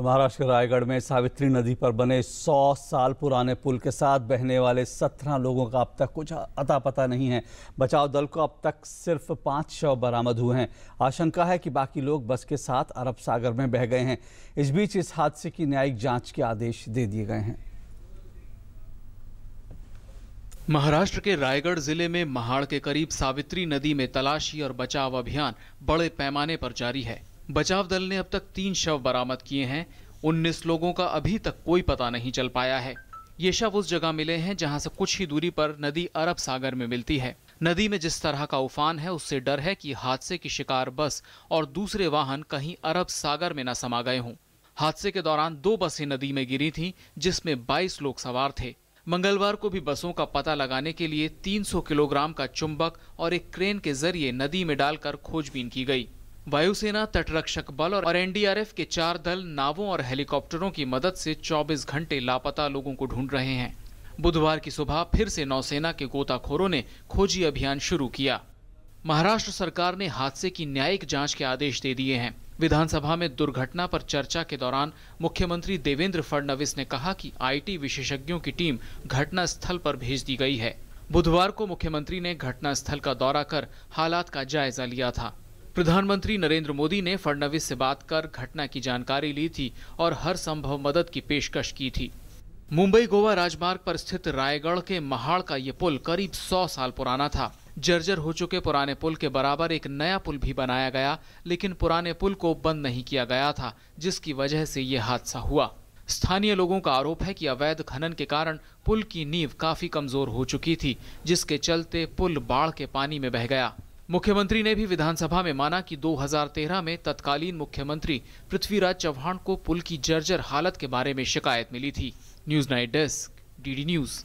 महाराष्ट्र के रायगढ़ में सावित्री नदी पर बने 100 साल पुराने पुल के साथ बहने वाले 17 लोगों का अब तक कुछ अता पता नहीं है बचाव दल को अब तक सिर्फ पाँच शव बरामद हुए हैं आशंका है कि बाकी लोग बस के साथ अरब सागर में बह गए हैं इस बीच इस हादसे की न्यायिक जांच के आदेश दे दिए गए हैं महाराष्ट्र के रायगढ़ जिले में महाड़ के करीब सावित्री नदी में तलाशी और बचाव अभियान बड़े पैमाने पर जारी है बचाव दल ने अब तक तीन शव बरामद किए हैं उन्नीस लोगों का अभी तक कोई पता नहीं चल पाया है ये शव उस जगह मिले हैं जहां से कुछ ही दूरी पर नदी अरब सागर में मिलती है नदी में जिस तरह का उफान है उससे डर है कि हादसे की शिकार बस और दूसरे वाहन कहीं अरब सागर में न समा गए हों हादसे के दौरान दो बसें नदी में गिरी थीं जिसमें 22 लोग सवार थे मंगलवार को भी बसों का पता लगाने के लिए 300 किलोग्राम का चुंबक और एक क्रेन के जरिए नदी में डालकर खोजबीन की गई वायुसेना तटरक्षक बल और एनडीआरएफ के चार दल नावों और हेलीकॉप्टरों की मदद से 24 घंटे लापता लोगों को ढूंढ रहे हैं बुधवार की सुबह फिर से नौसेना के गोताखोरों ने खोजी अभियान शुरू किया महाराष्ट्र सरकार ने हादसे की न्यायिक जांच के आदेश दे दिए हैं विधानसभा में दुर्घटना पर चर्चा के दौरान मुख्यमंत्री देवेंद्र फडणवीस ने कहा कि आईटी विशेषज्ञों की टीम घटना स्थल पर भेज दी गई है बुधवार को मुख्यमंत्री ने घटना स्थल का दौरा कर हालात का जायजा लिया था प्रधानमंत्री नरेंद्र मोदी ने फडणवीस से बात कर घटना की जानकारी ली थी और हर संभव मदद की पेशकश की थी मुंबई गोवा राजमार्ग पर स्थित रायगढ़ के महाड़ का ये पुल करीब 100 साल पुराना था जर्जर हो चुके पुराने पुल के बराबर एक नया पुल भी बनाया गया लेकिन पुराने पुल को बंद नहीं किया गया था जिसकी वजह से ये हादसा हुआ स्थानीय लोगों का आरोप है कि अवैध खनन के कारण पुल की नींव काफी कमजोर हो चुकी थी जिसके चलते पुल बाढ़ के पानी में बह गया मुख्यमंत्री ने भी विधानसभा में माना कि 2013 में तत्कालीन मुख्यमंत्री पृथ्वीराज चौहान को पुल की जर्जर हालत के बारे में शिकायत मिली थी news night desk DD news